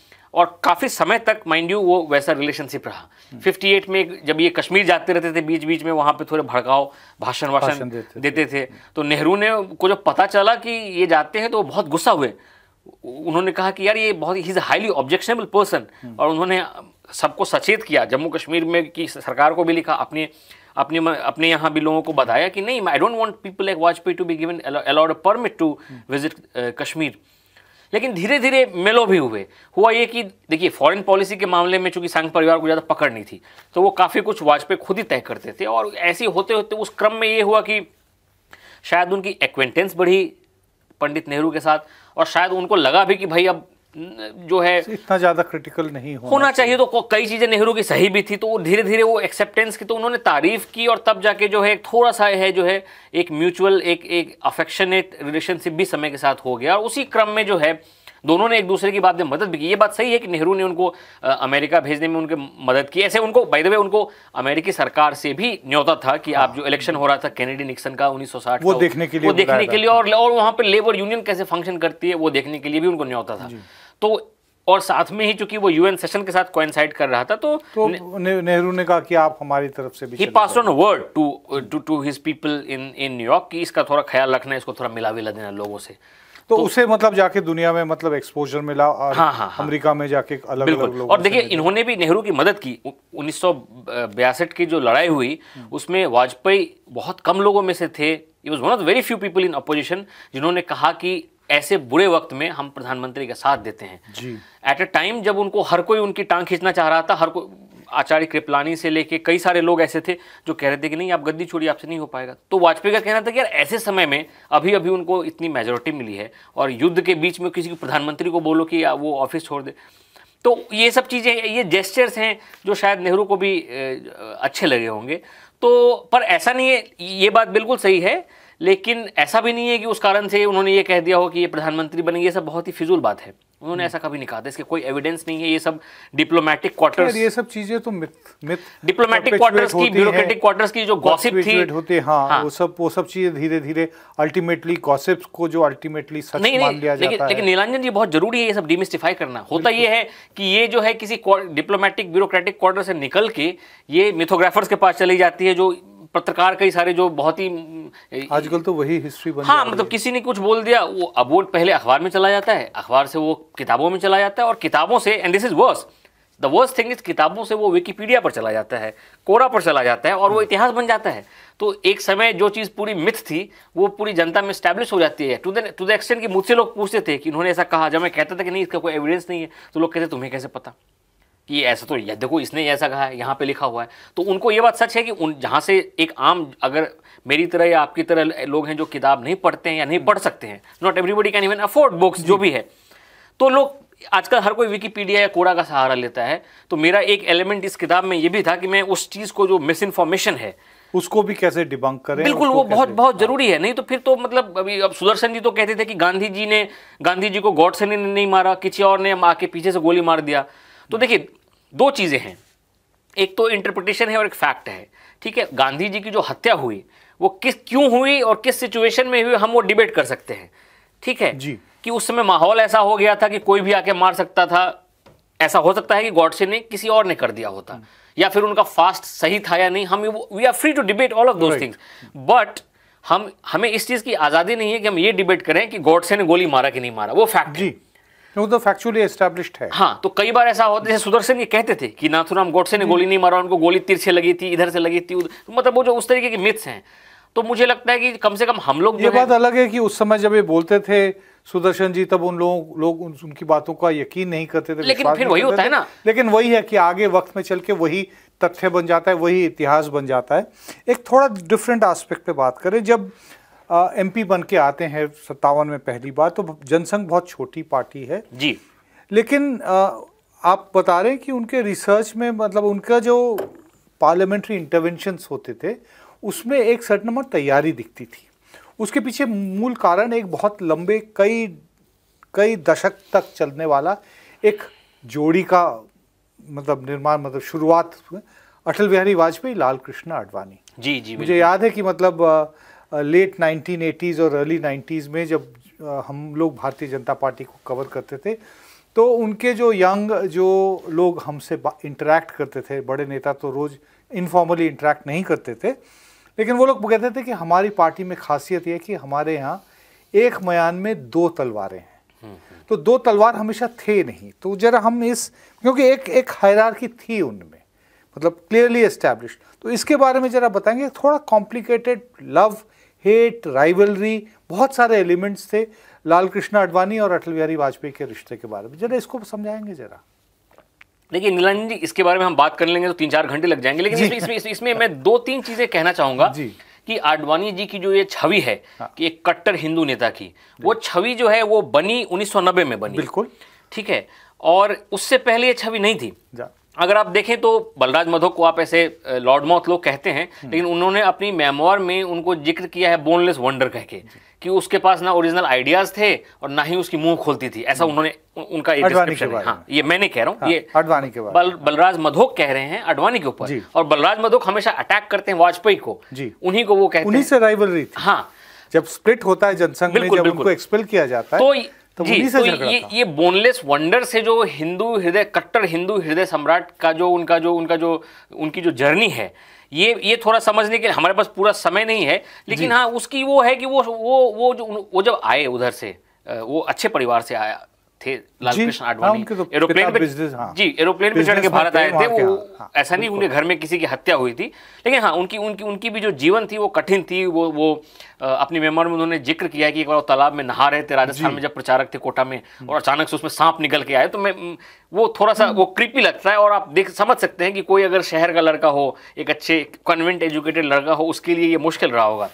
और काफ़ी समय तक माइंड यू वो वैसा रिलेशनशिप रहा 58 में जब ये कश्मीर जाते रहते थे बीच बीच में वहाँ पे थोड़े भड़काव भाषण वाषण देते, देते थे तो नेहरू ने को जब पता चला कि ये जाते हैं तो वो बहुत गुस्सा हुए उन्होंने कहा कि यार ये बहुत ही इज़ हाईली ऑब्जेक्शनेबल पर्सन और उन्होंने सबको सचेत किया जम्मू कश्मीर में की सरकार को भी लिखा अपने अपने अपने यहाँ भी लोगों को बताया कि नहीं I don't want people like Vajpayee to be given allowed permit to visit Kashmir लेकिन धीरे धीरे मेलो भी हुए हुआ ये कि देखिए फॉरेन पॉलिसी के मामले में चूंकि संघ परिवार को ज़्यादा पकड़ नहीं थी तो वो काफ़ी कुछ वाजपेयी खुद ही तय करते थे और ऐसे होते होते उस क्रम में ये हुआ कि शायद उनकी एक्वेंटेंस बढ़ी पंडित नेहरू के साथ और शायद उनको लगा भी कि भाई अब जो है इतना ज्यादा क्रिटिकल नहीं होना, होना चाहिए तो कई चीजें नेहरू की सही भी थी तो धीरे धीरे वो एक्सेप्टेंस की तो उन्होंने तारीफ की और तब जाके जो है थोड़ा सा है जो है एक म्यूचुअल एक एक अफेक्शनेट रिलेशनशिप भी समय के साथ हो गया और उसी क्रम में जो है दोनों ने एक दूसरे की बात में मदद भी की ये बात सही है कि नेहरू ने उनको अमेरिका भेजने में उनके मदद की ऐसे उनको बाय द वे उनको अमेरिकी सरकार से भी न्योता था कि आप हाँ। जो इलेक्शन हो रहा था कैनेडी निक्सन का 1960 वो देखने के लिए वो देखने के लिए और और वहाँ पर लेबर यूनियन कैसे फंक्शन करती है वो देखने के लिए भी उनको न्योता था तो और साथ में ही चूंकि वो यूएन सेशन के साथ कोइंसाइड कर रहा था तो, तो ने, नेहरू ने कहा कि आप हमारी तरफ से भी pass on word to to to his people in in New York कि इसका थोड़ा ख्याल रखना इसको थोड़ा मिला विला देना लोगों से तो, तो, उसे मतलब जाके दुनिया में मतलब एक्सपोजर मिला और हाँ, हाँ, हाँ, अमेरिका में जाके अलग अलग लोग और देखिए इन्होंने भी नेहरू की मदद की उन्नीस की जो लड़ाई हुई हम्म। उसमें वाजपेयी बहुत कम लोगों में से थे it was one of very few people in opposition जिन्होंने कहा कि ऐसे बुरे वक्त में हम प्रधानमंत्री का साथ देते हैं एट अ टाइम जब उनको हर कोई उनकी टांग खींचना चाह रहा था हर कोई आचार्य कृपलानी से लेके कई सारे लोग ऐसे थे जो कह रहे थे कि नहीं आप गद्दी छोड़िए आपसे नहीं हो पाएगा तो वाजपेयी का कहना था कि यार ऐसे समय में अभी अभी उनको इतनी मेजोरिटी मिली है और युद्ध के बीच में किसी प्रधानमंत्री को बोलो कि वो ऑफिस छोड़ दे तो ये सब चीज़ें ये जेस्चर्स हैं जो शायद नेहरू को भी अच्छे लगे होंगे तो पर ऐसा नहीं है ये बात बिल्कुल सही है लेकिन ऐसा भी नहीं है कि उस कारण से उन्होंने ये कह दिया हो कि ये प्रधानमंत्री बनेंगे ये सब बहुत ही फिजूल बात है उन्होंने ऐसा कभी नहीं कहा था इसके कोई एविडेंस नहीं है ये सब डिप्लोमेटिक क्वार्टर ये सब चीजें तो मिथ मिथ डिप्लोमेटिक क्वार्टर्स की ब्यूरोक्रेटिक क्वार्टर्स की जो गॉसिप थी होते हाँ, हाँ वो सब वो सब चीजें धीरे धीरे अल्टीमेटली गॉसिप्स को जो अल्टीमेटली सच नहीं, मान लिया जाता है लेकिन नीलांजन जी बहुत जरूरी है ये सब डिमिस्टिफाई करना होता ये है कि ये जो है किसी डिप्लोमेटिक ब्यूरोक्रेटिक क्वार्टर से निकल के ये मिथोग्राफर्स के पास चली जाती है जो पत्रकार कई सारे जो बहुत ही आजकल तो वही हिस्ट्री बन हाँ मतलब किसी ने कुछ बोल दिया वो अब वो पहले अखबार में चला जाता है अखबार से वो किताबों में चला जाता है और किताबों से and this is worse the worst thing is किताबों से वो विकीपीडिया पर चला जाता है कोरा पर चला जाता है और वो हम्म। इतिहास बन जाता है तो एक समय जो चीज़ पूरी मिथ थी वो पूरी जनता में स्टैब्लिश हो जाती है to the to the extent कि मुझसे लोग पूछते थे कि इन्होंने ऐसा कहा जब मैं कहता था कि नहीं इसका कोई एविडेंस नहीं है तो लोग कहते तुम्हें कैसे पता कि ऐसा तो या देखो इसने ऐसा कहा है यहाँ पे लिखा हुआ है तो उनको ये बात सच है कि उन जहाँ से एक आम अगर मेरी तरह या आपकी तरह लोग हैं जो किताब नहीं पढ़ते हैं या नहीं पढ़ सकते हैं not everybody can even afford books जो भी है तो लोग आजकल हर कोई विकीपीडिया या कोड़ा का सहारा लेता है तो मेरा एक एलिमेंट इस किताब में ये भी था कि मैं उस चीज़ को जो मिस इन्फॉर्मेशन है उसको भी कैसे डिबंक करें बिल्कुल वो बहुत बहुत हाँ। जरूरी है नहीं तो फिर तो मतलब अभी अब सुदर्शन जी तो कहते थे कि गांधी जी ने गांधी जी को गौडसे ने नहीं मारा किसी और ने आके पीछे से गोली मार दिया तो देखिए दो चीज़ें हैं एक तो इंटरप्रिटेशन है और एक फैक्ट है ठीक है गांधी जी की जो हत्या हुई वो किस क्यों हुई और किस सिचुएशन में हुई हम वो डिबेट कर सकते हैं ठीक है जी कि उस समय माहौल ऐसा हो गया था कि कोई भी आके मार सकता था ऐसा हो सकता है कि गॉडसे ने किसी और ने कर दिया होता हम्म। या फिर उनका फास्ट सही था या नहीं हम we are free to debate all of those things but हम हमें इस चीज़ की आज़ादी नहीं है कि हम ये डिबेट करें कि गॉडसे ने गोली मारा कि नहीं मारा वो फैक्ट जी वो तो फैक्चुअली एस्टेब्लिश्ड है हाँ तो कई बार ऐसा होता है जैसे सुदर्शन ये कहते थे कि नाथुराम गोडसे ने गोली हम्म। नहीं मारा उनको गोली तीर से लगी थी इधर से लगी थी तो मतलब वो जो उस तरीके की मिथ्स हैं तो मुझे लगता है कि कम से कम हम लोग ये बात अलग है कि उस समय जब ये बोलते थे सुदर्शन जी तब उन लोगों लोग उन, उनकी बातों का यकीन नहीं करते थे लेकिन फिर वही होता है ना लेकिन वही है कि आगे वक्त में चल के वही तथ्य बन जाता है वही इतिहास बन जाता है एक थोड़ा डिफरेंट आस्पेक्ट पे बात करें जब एमपी बन के आते हैं सत्तावन में पहली बार तो जनसंघ बहुत छोटी पार्टी है जी लेकिन आ, आप बता रहे हैं कि उनके रिसर्च में मतलब उनका जो पार्लियामेंट्री इंटरवेंशंस होते थे उसमें एक सर्ट नंबर तैयारी दिखती थी उसके पीछे मूल कारण एक बहुत लंबे कई कई दशक तक चलने वाला एक जोड़ी का मतलब निर्माण मतलब शुरुआत अटल बिहारी वाजपेयी लाल कृष्ण आडवाणी जी जी मुझे याद है कि मतलब आ, लेट 1980s और अर्ली 90s में जब हम लोग भारतीय जनता पार्टी को कवर करते थे तो उनके जो यंग जो लोग हमसे इंटरेक्ट करते थे बड़े नेता तो रोज़ इनफॉर्मली इंटरेक्ट नहीं करते थे लेकिन वो लोग कहते थे कि हमारी पार्टी में खासियत यह कि हमारे यहाँ एक मयान में दो तलवारें हैं हम्म, हम्म। तो दो तलवार हमेशा थे नहीं तो जरा हम इस क्योंकि एक एक हैरार थी उनमें मतलब क्लियरली एस्टैब्लिश तो इसके बारे में ज़रा बताएंगे थोड़ा कॉम्प्लिकेटेड लव हेट राइवलरी बहुत सारे एलिमेंट्स थे लाल कृष्ण अडवाणी और अटल बिहारी वाजपेयी के रिश्ते के बारे में जरा इसको समझाएंगे जरा देखिए नीलानी जी इसके बारे में हम बात कर लेंगे तो तीन चार घंटे लग जाएंगे लेकिन इसमें इसमें, इसमें मैं दो तीन चीजें कहना चाहूंगा जी कि आडवाणी जी की जो ये छवि है हाँ। कि एक कट्टर हिंदू नेता की वो छवि जो है वो बनी उन्नीस में बनी बिल्कुल ठीक है और उससे पहले ये छवि नहीं थी अगर आप देखें तो बलराज मधोक को आप ऐसे लॉर्ड माउथ लोग कहते हैं हम्म। लेकिन उन्होंने अपनी मेमोर में उनको जिक्र किया है बोनलेस वंडर कह के कि उसके पास ना ओरिजिनल आइडियाज थे और ना ही उसकी मुंह खोलती थी ऐसा उन्होंने उनका एक डिस्क्रिप्शन है हाँ, ये मैंने कह रहा हूँ हाँ, ये अडवाणी के बल, बलराज मधोक कह रहे हैं अडवाणी के ऊपर और बलराज मधोक हमेशा अटैक करते हैं वाजपेयी को उन्हीं को वो कहते हैं उन्हीं से राइवलरी हाँ जब स्प्लिट होता है जनसंघ में जब उनको एक्सपेल किया जाता है तो तो जी तो ये ये बोनलेस वंडर से जो हिंदू हृदय कट्टर हिंदू हृदय सम्राट का जो उनका जो उनका जो उनकी जो जर्नी है ये ये थोड़ा समझने के हमारे पास पूरा समय नहीं है लेकिन हाँ उसकी वो है कि वो वो वो जो वो जब आए उधर से वो अच्छे परिवार से आया थे हाँ, तो एरोप्लेन पे हाँ। जी चढ़ के भारत आए थे वो हाँ। ऐसा नहीं उन्हें घर में किसी की हत्या हुई थी लेकिन हाँ उनकी उनकी उनकी भी जो जीवन थी वो कठिन थी वो वो अपनी मेमोर में उन्होंने जिक्र किया कि एक बार वो तालाब में नहा रहे थे राजस्थान में जब प्रचारक थे कोटा में हम्म। और अचानक से उसमें सांप निकल के आए तो मैं वो थोड़ा सा वो कृपी हम्म। लगता है और आप देख समझ सकते हैं कि कोई अगर शहर का लड़का हो एक अच्छे कन्वेंट एजुकेटेड लड़का हो उसके लिए ये मुश्किल रहा होगा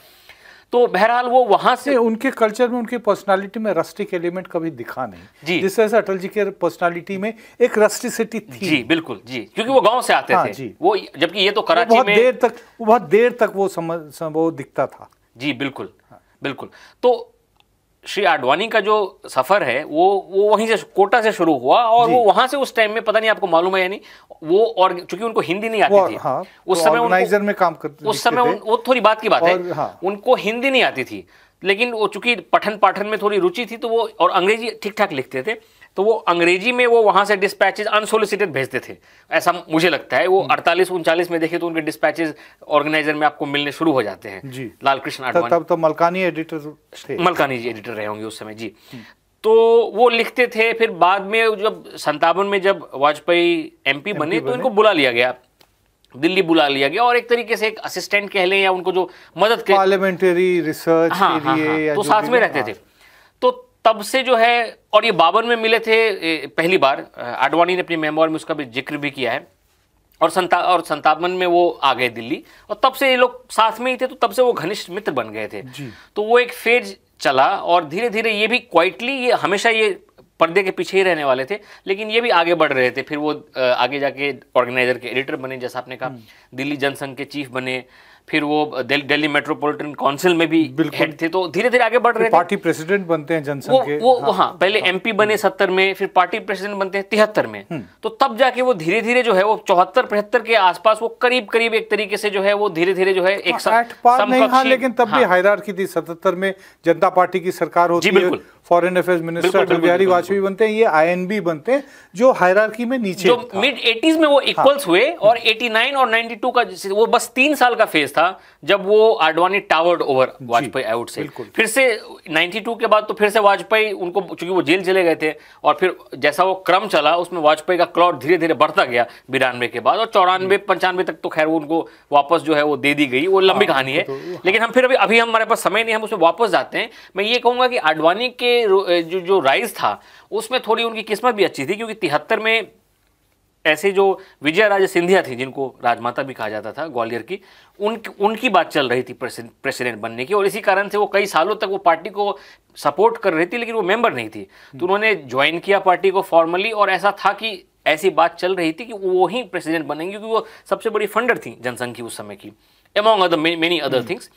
तो बहरहाल वो वहां से उनके कल्चर में उनकी पर्सनालिटी में रस्टिक एलिमेंट कभी दिखा नहीं जी जिस तरह से अटल जी के पर्सनालिटी में एक रस्टिसिटी थी जी बिल्कुल जी क्योंकि वो गांव से आते हाँ, थे जी वो जबकि ये तो कराची बहुत में देर तक बहुत देर तक वो समझ वो दिखता था जी बिल्कुल हाँ। बिल्कुल तो श्री आडवाणी का जो सफ़र है वो वो वहीं से कोटा से शुरू हुआ और वो वहां से उस टाइम में पता नहीं आपको मालूम है या नहीं वो और चूंकि उनको हिंदी नहीं आती थी हाँ, उस तो समय ऑर्गेनाइजर में काम करते उस समय उन, वो थोड़ी बात की बात है हाँ, उनको हिंदी नहीं आती थी लेकिन वो चूंकि पठन पाठन में थोड़ी रुचि थी तो वो और अंग्रेजी ठीक ठाक लिखते थे तो वो अंग्रेजी में वो वहां से डिस्पैचेज अनसोलिसिटेड भेजते थे ऐसा मुझे लगता है वो हम्म। अड़तालीस उनचालीस में देखे तो उनके डिस्पैचेज ऑर्गेनाइजर में आपको मिलने शुरू हो जाते हैं जी लाल कृष्ण आडवाणी तब तो मलकानी एडिटर थे मलकानी जी एडिटर रहे होंगे उस समय जी हम्म। तो वो लिखते थे फिर बाद में जब संतावन में जब वाजपेयी एम बने, बने तो इनको बुला लिया गया दिल्ली बुला लिया गया और एक तरीके से एक असिस्टेंट कह लें या उनको जो मदद पार्लियामेंटरी रिसर्च हाँ, के हाँ, लिए हाँ, तो हाँ, तो साथ में रहते थे तो तब से जो है और ये बावन में मिले थे पहली बार आडवाणी ने अपनी मेमोर में उसका भी जिक्र भी किया है और संता और संतावन में वो आ गए दिल्ली और तब से ये लोग साथ में ही थे तो तब से वो घनिष्ठ मित्र बन गए थे तो वो एक फेज चला और धीरे धीरे ये भी क्वाइटली ये हमेशा ये पर्दे के पीछे ही रहने वाले थे लेकिन ये भी आगे बढ़ रहे थे फिर वो आगे जाके ऑर्गेनाइजर के एडिटर बने जैसा आपने कहा हम्म। दिल्ली जनसंघ के चीफ बने फिर वो दिल्ली मेट्रोपॉलिटन काउंसिल में भी हेड थे तो धीरे धीरे आगे बढ़ रहे पार्टी प्रेसिडेंट बनते हैं जनसंघ वो, के वो हाँ, हाँ पहले हाँ, एमपी बने सत्तर में फिर पार्टी प्रेसिडेंट बनते हैं तिहत्तर में हम्म। तो तब जाके वो धीरे धीरे जो है वो चौहत्तर पचहत्तर के आसपास वो करीब करीब एक तरीके से जो है वो धीरे धीरे जो है एक हाँ, हाँ, लेकिन तब भी की हाँ। थी सतहत्तर में जनता पार्टी की सरकार होती है foreign affairs minister Atal Bihari Vajpayee बनते हैं ये आईएनबी बनते हैं जो हायरार्की में नीचे जो मिड एटीज में वो इक्वल्स हाँ। हुए और 89 और 92 का वो बस तीन साल का फेज था जब वो Advani towered over Vajpayee out से फिर से 92 के बाद तो फिर से वाजपेयी उनको चूंकि वो जेल चले गए थे और फिर जैसा वो क्रम चला उसमें वाजपेयी का क्लॉट धीरे धीरे बढ़ता गया बिरानवे के बाद और चौरानवे पंचानवे तक तो खैर उनको वापस जो है वो दे दी गई वो लंबी हाँ, कहानी है तो- लेकिन हम फिर अभी अभी हमारे पास समय नहीं हम उसमें वापस जाते हैं मैं ये कहूँगा कि आडवाणी के जो जो राइज था उसमें थोड़ी उनकी किस्मत भी अच्छी थी क्योंकि तिहत्तर में ऐसे जो विजय राजे सिंधिया थी जिनको राजमाता भी कहा जाता था ग्वालियर की उन उनकी बात चल रही थी प्रेसिडेंट बनने की और इसी कारण से वो कई सालों तक वो पार्टी को सपोर्ट कर रही थी लेकिन वो मेंबर नहीं थी तो उन्होंने ज्वाइन किया पार्टी को फॉर्मली और ऐसा था कि ऐसी बात चल रही थी कि वो ही प्रेसिडेंट बनेंगे क्योंकि वो सबसे बड़ी फंडर थी जनसंघ की उस समय की among other many other things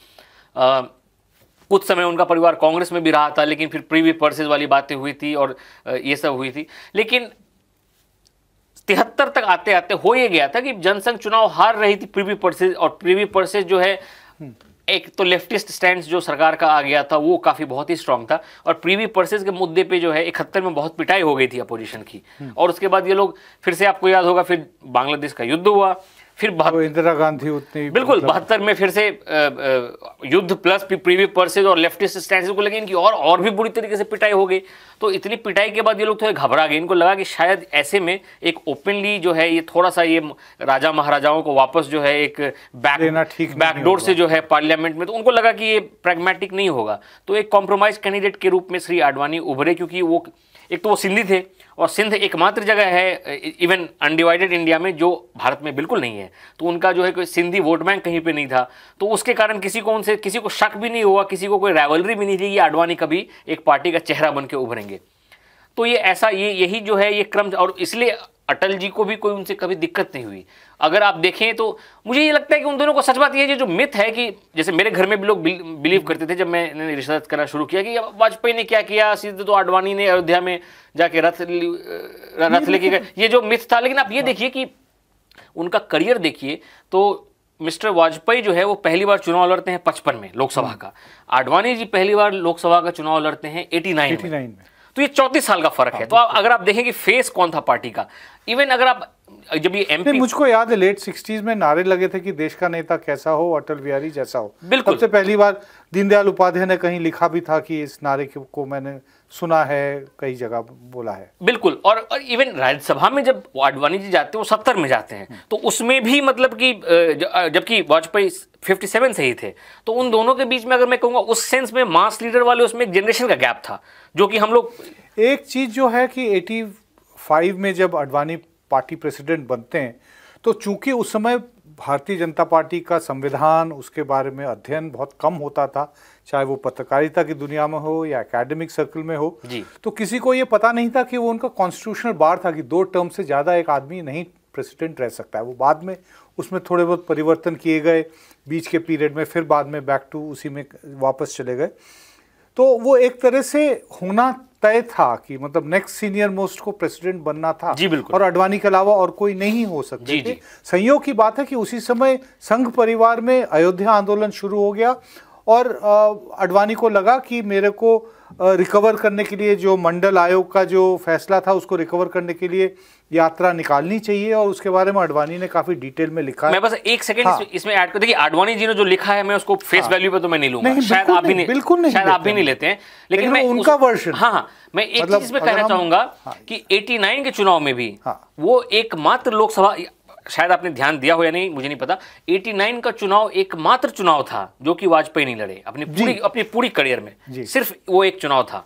कुछ समय उनका परिवार कांग्रेस में भी रहा था लेकिन फिर प्रीवी पर्सेज वाली बातें हुई थी और ये सब हुई थी लेकिन तिहत्तर तक आते आते हो ये गया था कि जनसंघ चुनाव हार रही थी प्रीवी पर्सेज और प्रीवी पर्सेज जो है एक तो लेफ्टिस्ट स्टैंड जो सरकार का आ गया था वो काफ़ी बहुत ही स्ट्रांग था और प्रीवी पर्सेज के मुद्दे पे जो है इकहत्तर में बहुत पिटाई हो गई थी अपोजिशन की और उसके बाद ये लोग फिर से आपको याद होगा फिर बांग्लादेश का युद्ध हुआ फिर तो इंदिरा गांधी उतनी बिल्कुल मतलब- बहत्तर में फिर से युद्ध प्लस प्रीवियस पर्सेज और लेफ्टिस्ट स्टैंड को लगे इनकी और और भी बुरी तरीके से पिटाई हो गई तो इतनी पिटाई के बाद ये लोग थोड़े घबरा गए इनको लगा कि शायद ऐसे में एक ओपनली जो है ये थोड़ा सा ये राजा महाराजाओं को वापस जो है एक बैक ठीक बैकडोर से जो है पार्लियामेंट में तो उनको लगा कि ये प्रैग्मेटिक नहीं होगा तो एक कॉम्प्रोमाइज कैंडिडेट के रूप में श्री आडवाणी उभरे क्योंकि वो एक तो वो सिंधी थे और सिंध एकमात्र जगह है इवन अनडिवाइडेड इंडिया में जो भारत में बिल्कुल नहीं है तो उनका जो है कोई सिंधी वोट बैंक कहीं पे नहीं था तो उसके कारण किसी को उनसे किसी को शक भी नहीं हुआ किसी को कोई रैवलरी भी नहीं थी कि आडवाणी कभी एक पार्टी का चेहरा बन के उभरेंगे तो ये ऐसा ये यही जो है ये क्रम और इसलिए अटल जी को भी कोई उनसे कभी दिक्कत नहीं हुई अगर आप देखें तो मुझे ये लगता है कि उन दोनों को सच बात यह जो मिथ है कि जैसे मेरे घर में भी लोग बिलीव करते थे जब मैंने रिसर्च करना शुरू किया कि वाजपेयी ने क्या किया सीधे तो आडवाणी ने अयोध्या में जाके रथ रथ लेके गए ये जो मिथ था लेकिन आप ये देखिए कि उनका करियर देखिए तो मिस्टर वाजपेयी जो है वो पहली बार चुनाव लड़ते हैं पचपन में लोकसभा का आडवाणी जी पहली बार लोकसभा का चुनाव लड़ते हैं एटी नाइन में तो ये चौतीस साल का फर्क है हाँ, तो आप अगर आप देखें कि फेस कौन था पार्टी का इवन अगर आप जब ये एमपी मुझको याद है लेट सिक्सटीज में नारे लगे थे कि देश का नेता कैसा हो अटल बिहारी जैसा हो बिल्कुल सबसे पहली बार दीनदयाल उपाध्याय ने कहीं लिखा भी था कि इस नारे को मैंने सुना है कई जगह बोला है बिल्कुल और, और इवन राज्यसभा में जब आडवाणी जी जाते हैं वो सत्तर में जाते हैं हम्म। तो उसमें भी मतलब कि जबकि वाजपेयी फिफ्टी सेवन से ही थे तो उन दोनों के बीच में अगर मैं कहूँगा उस सेंस में मास लीडर वाले उसमें एक जनरेशन का गैप था जो कि हम लोग एक चीज़ जो है कि एटी फाइव में जब अडवाणी पार्टी प्रेसिडेंट बनते हैं तो चूंकि उस समय भारतीय जनता पार्टी का संविधान उसके बारे में अध्ययन बहुत कम होता था चाहे वो पत्रकारिता की दुनिया में हो या एकेडमिक सर्कल में हो जी। तो किसी को ये पता नहीं था कि वो उनका कॉन्स्टिट्यूशनल बार था कि दो टर्म से ज़्यादा एक आदमी नहीं प्रेसिडेंट रह सकता है वो बाद में उसमें थोड़े बहुत परिवर्तन किए गए बीच के पीरियड में फिर बाद में बैक टू उसी में वापस चले गए तो वो एक तरह से होना तय था कि मतलब नेक्स्ट सीनियर मोस्ट को प्रेसिडेंट बनना था जी बिल्कुल और अडवाणी के अलावा और कोई नहीं हो सकते जी, जी। संयोग की बात है कि उसी समय संघ परिवार में अयोध्या आंदोलन शुरू हो गया और अडवाणी को लगा कि मेरे को रिकवर करने के लिए जो मंडल आयोग का जो फैसला था उसको रिकवर करने के लिए यात्रा निकालनी चाहिए और उसके बारे में अडवाणी ने काफी डिटेल में लिखा मैं बस एक सेकंड हाँ। इसमें ऐड कर देखिए अडवाणी जी ने जो लिखा है मैं उसको फेस हाँ। वैल्यू पे तो मैं नहीं लूंगा नहीं, शायद आप भी नहीं बिल्कुल नहीं शायद आप भी नहीं लेते हैं लेकिन मैं उनका वर्षन हाँ हाँ मैं एक चीज मतलब में कहना चाहूंगा हाँ। कि एटी के चुनाव में भी हाँ। वो एकमात्र लोकसभा शायद आपने ध्यान दिया हो या नहीं मुझे नहीं पता 89 का चुनाव एकमात्र चुनाव था जो कि वाजपेयी नहीं लड़े अपनी पूरी अपनी पूरी करियर में सिर्फ वो एक चुनाव था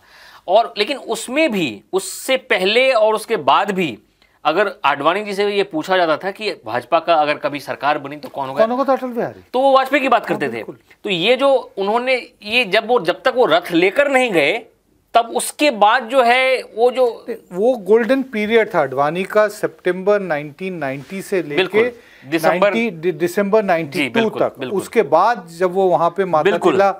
और लेकिन उसमें भी उससे पहले और उसके बाद भी अगर आडवाणी जी से ये पूछा जाता था कि भाजपा का अगर कभी सरकार बनी तो कौन होगा कौन होगा तो अटल बिहारी तो वो वाजपेयी की बात हाँ, करते थे तो ये जो उन्होंने ये जब वो जब तक वो रथ लेकर नहीं गए तब उसके बाद जो है वो जो वो गोल्डन पीरियड था अडवाणी का सितंबर 1990 से लेके दिसंबर दिसंबर 92 तक उसके बाद जब वो वहां पे माता किला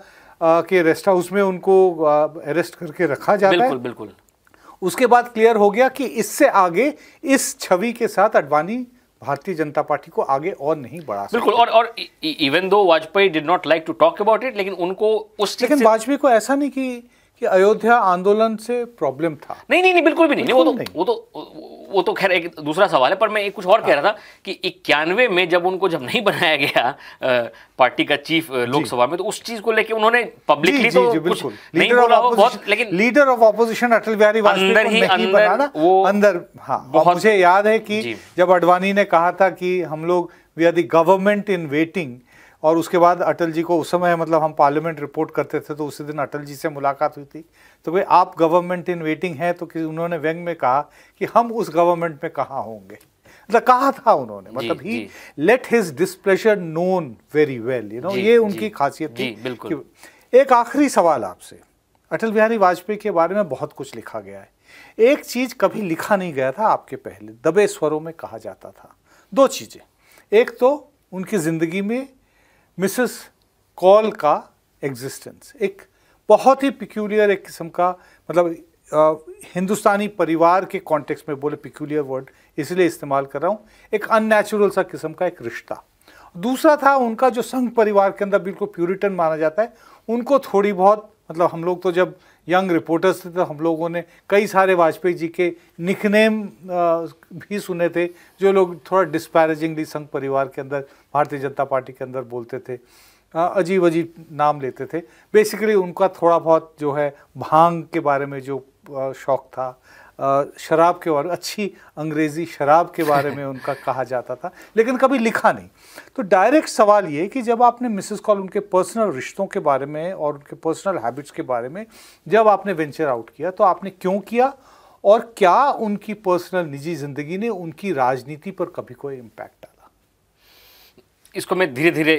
के रेस्ट हाउस में उनको अरेस्ट करके रखा जाता बिल्कुल, है बिल्कुल उसके बाद क्लियर हो गया कि इससे आगे इस छवि के साथ अडवाणी भारतीय जनता पार्टी को आगे और नहीं बढ़ा बिल्कुल और और even e, though e, Vajpayee did not like to talk about it लेकिन उनको उस लेकिन वाजपेयी को ऐसा नहीं कि कि अयोध्या आंदोलन से प्रॉब्लम था नहीं नहीं नहीं बिल्कुल भी नहीं, नहीं, वो, तो, नहीं। वो तो वो तो खैर एक दूसरा सवाल है पर मैं एक कुछ और कह रहा था हाँ। कि इक्यानवे में जब उनको जब नहीं बनाया गया पार्टी का चीफ लोकसभा में तो उस चीज को लेकर उन्होंने पब्लिकली तो नहीं बोला बहुत लेकिन leader of opposition Atal Bihari Vajpayee वो अंदर हाँ मुझे याद है कि जब अडवाणी ने कहा था कि हम लोग we are the government in waiting और उसके बाद अटल जी को उस समय मतलब हम पार्लियामेंट रिपोर्ट करते थे तो उसी दिन अटल जी से मुलाकात हुई थी तो भाई आप गवर्नमेंट इन वेटिंग हैं तो किसी उन्होंने व्यंग में कहा कि हम उस गवर्नमेंट में कहाँ होंगे मतलब कहा था उन्होंने मतलब he let his displeasure known very well you know ये उनकी खासियत थी बिल्कुल एक आखिरी सवाल आपसे अटल बिहारी वाजपेयी के बारे में बहुत कुछ लिखा गया है एक चीज कभी लिखा नहीं गया था आपके पहले दबे स्वरों में कहा जाता था दो चीजें एक तो उनकी जिंदगी में मिसेस कॉल का एग्जिस्टेंस एक बहुत ही पिक्यूलियर एक किस्म का मतलब आ, हिंदुस्तानी परिवार के कॉन्टेक्स्ट में बोले पिक्यूलियर वर्ड इसलिए इस्तेमाल कर रहा हूँ एक अननेचुरल सा किस्म का एक रिश्ता दूसरा था उनका जो संघ परिवार के अंदर बिल्कुल प्यूरिटन माना जाता है उनको थोड़ी बहुत मतलब हम लोग तो जब यंग रिपोर्टर्स थे तो हम लोगों ने कई सारे वाजपेयी जी के निकनेम भी सुने थे जो लोग थोड़ा डिस्पैरेजिंगली संघ परिवार के अंदर भारतीय जनता पार्टी के अंदर बोलते थे अजीब अजीब नाम लेते थे बेसिकली उनका थोड़ा बहुत जो है भांग के बारे में जो शौक़ था शराब के बारे में अच्छी अंग्रेज़ी शराब के बारे में उनका कहा जाता था लेकिन कभी लिखा नहीं तो डायरेक्ट सवाल ये कि जब आपने मिसेस कॉल उनके पर्सनल रिश्तों के बारे में और उनके पर्सनल हैबिट्स के बारे में जब आपने वेंचर आउट किया तो आपने क्यों किया और क्या उनकी पर्सनल निजी ज़िंदगी ने उनकी राजनीति पर कभी कोई इम्पैक्ट डाला इसको मैं धीरे धीरे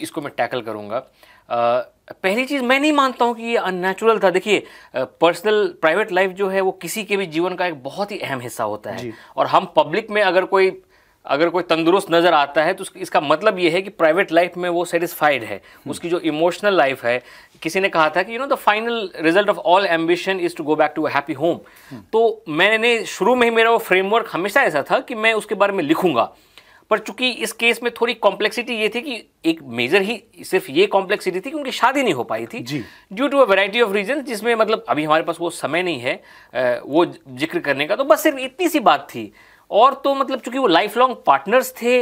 इसको मैं टैकल करूँगा पहली चीज़ मैं नहीं मानता हूँ कि ये अननेचुरल था देखिए पर्सनल प्राइवेट लाइफ जो है वो किसी के भी जीवन का एक बहुत ही अहम हिस्सा होता है और हम पब्लिक में अगर कोई अगर कोई तंदुरुस्त नज़र आता है तो इसका मतलब ये है कि प्राइवेट लाइफ में वो सेटिस्फाइड है हम्म। उसकी जो इमोशनल लाइफ है किसी ने कहा था कि you know the final result of all ambition is to go back to happy home तो मैंने शुरू में ही मेरा वो फ्रेमवर्क हमेशा ऐसा था कि मैं उसके बारे में लिखूंगा पर चूंकि इस केस में थोड़ी कॉम्प्लेक्सिटी ये थी कि एक मेजर ही सिर्फ ये कॉम्प्लेक्सिटी थी कि उनकी शादी नहीं हो पाई थी due to a variety of reason जिसमें मतलब अभी हमारे पास वो समय नहीं है वो जिक्र करने का तो बस सिर्फ इतनी सी बात थी और तो मतलब चूंकि वो लाइफ लॉन्ग पार्टनर्स थे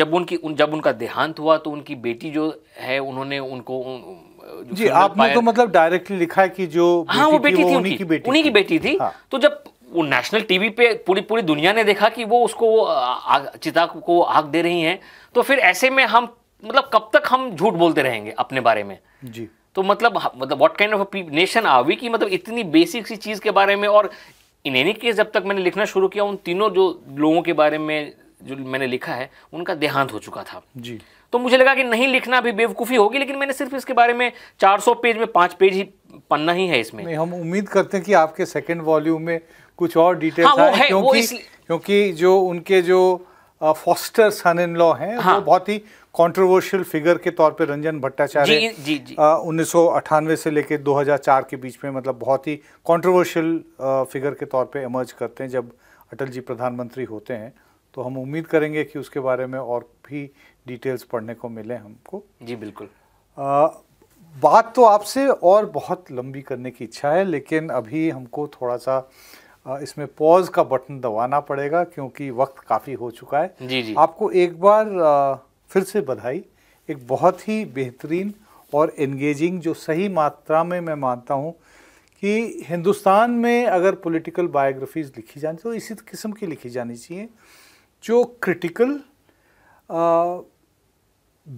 जब उनकी उन जब उनका देहांत हुआ तो उनकी बेटी जो है उन्होंने उनको उन, जी आपने तो मतलब डायरेक्टली लिखा है कि जो हाँ वो बेटी थी उनकी उन्हीं की बेटी थी हाँ। तो जब वो नेशनल टीवी पे पूरी पूरी दुनिया ने देखा कि वो उसको वो आग, चिता को आग दे रही हैं तो फिर ऐसे में हम मतलब कब तक हम झूठ बोलते रहेंगे अपने बारे में जी तो मतलब मतलब व्हाट काइंड ऑफ नेशन आ हुई कि मतलब इतनी बेसिक सी चीज़ के बारे में और इन एनी केस जब तक मैंने लिखना शुरू किया उन तीनों जो लोगों के बारे में जो मैंने लिखा है उनका देहांत हो चुका था जी तो मुझे लगा कि नहीं लिखना भी बेवकूफ़ी होगी लेकिन मैंने सिर्फ इसके बारे में 400 पेज में पाँच पेज ही पन्ना ही है इसमें हम उम्मीद करते हैं कि आपके सेकेंड वॉल्यूम में कुछ और डिटेल्स हाँ, है क्योंकि क्योंकि जो उनके जो फॉस्टर सन इन लॉ हैं हाँ. वो बहुत ही कंट्रोवर्शियल फिगर के तौर पे रंजन भट्टाचार्य उन्नीस से लेकर 2004 के बीच में मतलब बहुत ही कंट्रोवर्शियल फिगर के तौर पे इमर्ज करते हैं जब अटल जी प्रधानमंत्री होते हैं तो हम उम्मीद करेंगे कि उसके बारे में और भी डिटेल्स पढ़ने को मिले हमको जी बिल्कुल आ, बात तो आपसे और बहुत लंबी करने की इच्छा है लेकिन अभी हमको थोड़ा सा इसमें पॉज का बटन दबाना पड़ेगा क्योंकि वक्त काफ़ी हो चुका है जी जी आपको एक बार फिर से बधाई एक बहुत ही बेहतरीन और एंगेजिंग जो सही मात्रा में मैं मानता हूँ कि हिंदुस्तान में अगर पॉलिटिकल बायोग्राफीज लिखी जानी तो इसी किस्म की लिखी जानी चाहिए जो क्रिटिकल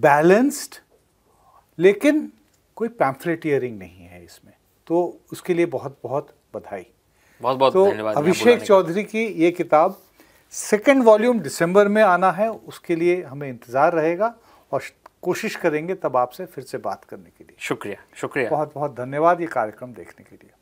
बैलेंस्ड लेकिन कोई पैम्फलेटियरिंग नहीं है इसमें तो उसके लिए बहुत बहुत बधाई बहुत बहुत तो धन्यवाद अभिषेक चौधरी की ये किताब सेकेंड वॉल्यूम दिसंबर में आना है उसके लिए हमें इंतज़ार रहेगा और कोशिश करेंगे तब आपसे फिर से बात करने के लिए शुक्रिया शुक्रिया बहुत बहुत धन्यवाद ये कार्यक्रम देखने के लिए